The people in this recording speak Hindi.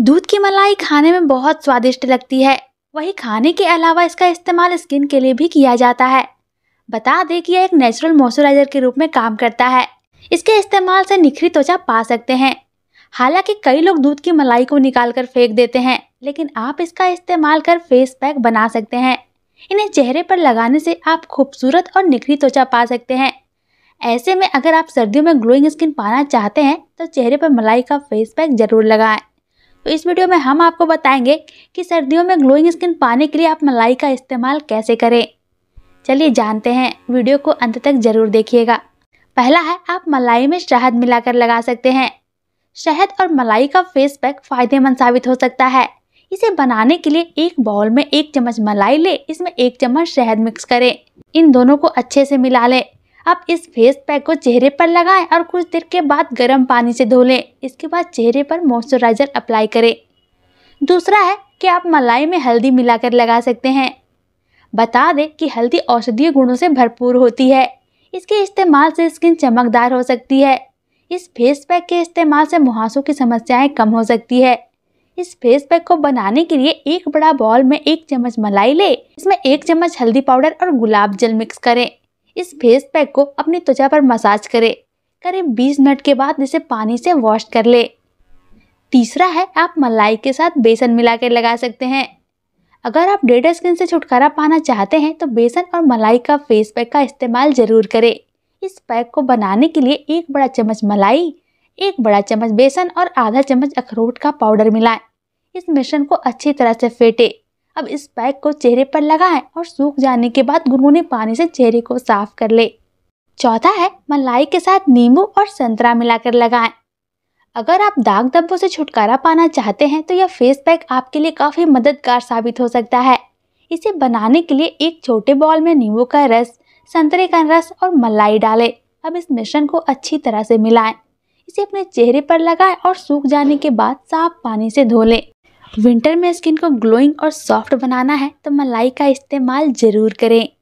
दूध की मलाई खाने में बहुत स्वादिष्ट लगती है वही खाने के अलावा इसका इस्तेमाल स्किन के लिए भी किया जाता है बता दें कि यह एक नेचुरल मॉइस्चराइजर के रूप में काम करता है इसके इस्तेमाल से निखरी त्वचा पा सकते हैं हालांकि कई लोग दूध की मलाई को निकाल कर फेंक देते हैं लेकिन आप इसका इस्तेमाल कर फेस पैक बना सकते हैं इन्हें चेहरे पर लगाने से आप खूबसूरत और निखरी त्वचा पा सकते हैं ऐसे में अगर आप सर्दियों में ग्लोइंग स्किन पाना चाहते हैं तो चेहरे पर मलाई का फेस पैक जरूर लगाएं तो इस वीडियो में हम आपको बताएंगे कि सर्दियों में ग्लोइंग स्किन पाने के लिए आप मलाई का इस्तेमाल कैसे करें चलिए जानते हैं वीडियो को अंत तक ज़रूर देखिएगा पहला है आप मलाई में शहद मिलाकर लगा सकते हैं शहद और मलाई का फेस पैक फायदेमंद साबित हो सकता है इसे बनाने के लिए एक बाउल में एक चम्मच मलाई ले इसमें एक चम्मच शहद मिक्स करें इन दोनों को अच्छे से मिला लें अब इस फेस पैक को चेहरे पर लगाएं और कुछ देर के बाद गर्म पानी से धो लें इसके बाद चेहरे पर मॉइस्चराइजर अप्लाई करें दूसरा है कि आप मलाई में हल्दी मिलाकर लगा सकते हैं बता दें कि हल्दी औषधीय गुणों से भरपूर होती है इसके इस्तेमाल से स्किन चमकदार हो सकती है इस फेस पैक के इस्तेमाल से मुहासों की समस्याएँ कम हो सकती है इस फेस पैक को बनाने के लिए एक बड़ा बॉल में एक चम्मच मलाई ले इसमें एक चम्मच हल्दी पाउडर और गुलाब जल मिक्स करें इस फेस पैक को अपनी त्वचा पर मसाज करें करीब बीस मिनट के बाद इसे पानी से वॉश कर ले तीसरा है आप मलाई के साथ बेसन मिला कर लगा सकते हैं अगर आप डेड स्किन से छुटकारा पाना चाहते हैं तो बेसन और मलाई का फेस पैक का इस्तेमाल ज़रूर करें इस पैक को बनाने के लिए एक बड़ा चम्मच मलाई एक बड़ा चम्मच बेसन और आधा चम्मच अखरोट का पाउडर मिलाएं इस मिश्रण को अच्छी तरह से फेंटे अब इस पैक को चेहरे पर लगाएं और सूख जाने के बाद गुनगुने पानी से चेहरे को साफ कर ले चौथा है मलाई के साथ नींबू और संतरा मिलाकर लगाएं अगर आप दाग धब्बों से छुटकारा पाना चाहते हैं तो यह फेस पैक आपके लिए काफ़ी मददगार साबित हो सकता है इसे बनाने के लिए एक छोटे बॉल में नींबू का रस संतरे का रस और मलाई डालें अब इस मिश्रण को अच्छी तरह से मिलाएं इसे अपने चेहरे पर लगाएं और सूख जाने के बाद साफ पानी से धो लें विंटर में स्किन को ग्लोइंग और सॉफ्ट बनाना है तो मलाई का इस्तेमाल ज़रूर करें